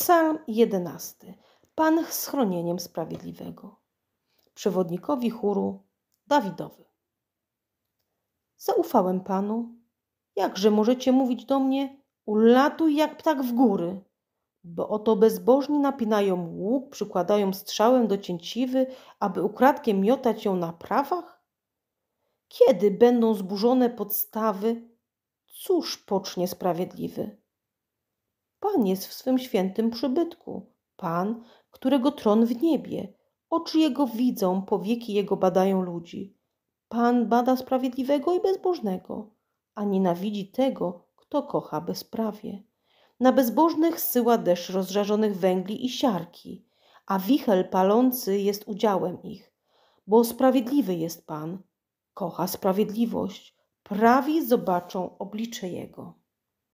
Psalm 11. Pan schronieniem sprawiedliwego. Przewodnikowi chóru Dawidowy. Zaufałem Panu. Jakże możecie mówić do mnie, ulatuj jak ptak w góry? Bo oto bezbożni napinają łuk, przykładają strzałę do cięciwy, aby ukradkiem miotać ją na prawach? Kiedy będą zburzone podstawy? Cóż pocznie sprawiedliwy? Pan jest w swym świętym przybytku, Pan, którego tron w niebie. Oczy Jego widzą, powieki Jego badają ludzi. Pan bada sprawiedliwego i bezbożnego, a nienawidzi tego, kto kocha bezprawie. Na bezbożnych syła deszcz rozżarzonych węgli i siarki, a wichel palący jest udziałem ich. Bo sprawiedliwy jest Pan, kocha sprawiedliwość, prawi zobaczą oblicze Jego.